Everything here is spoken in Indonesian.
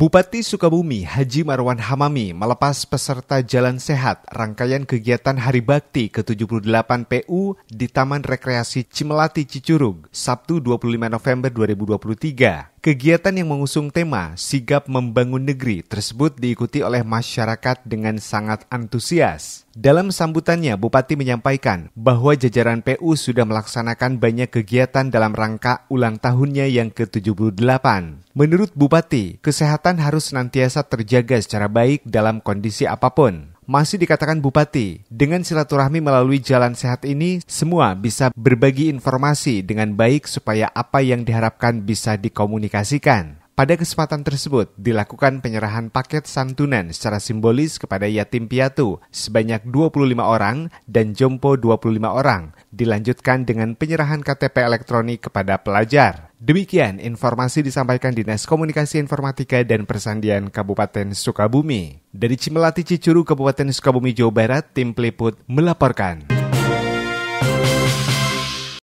Bupati Sukabumi Haji Marwan Hamami melepas peserta Jalan Sehat rangkaian kegiatan Hari Bakti ke-78 PU di Taman Rekreasi Cimelati Cicurug, Sabtu 25 November 2023. Kegiatan yang mengusung tema Sigap Membangun Negeri tersebut diikuti oleh masyarakat dengan sangat antusias. Dalam sambutannya, Bupati menyampaikan bahwa jajaran PU sudah melaksanakan banyak kegiatan dalam rangka ulang tahunnya yang ke-78. Menurut Bupati, kesehatan harus senantiasa terjaga secara baik dalam kondisi apapun masih dikatakan bupati. Dengan silaturahmi melalui jalan sehat ini, semua bisa berbagi informasi dengan baik supaya apa yang diharapkan bisa dikomunikasikan. Pada kesempatan tersebut, dilakukan penyerahan paket santunan secara simbolis kepada yatim piatu sebanyak 25 orang dan jompo 25 orang, dilanjutkan dengan penyerahan KTP elektronik kepada pelajar. Demikian informasi disampaikan Dinas Komunikasi Informatika dan Persandian Kabupaten Sukabumi. Dari Cimelati Cicuru, Kabupaten Sukabumi, Jawa Barat, tim peliput melaporkan.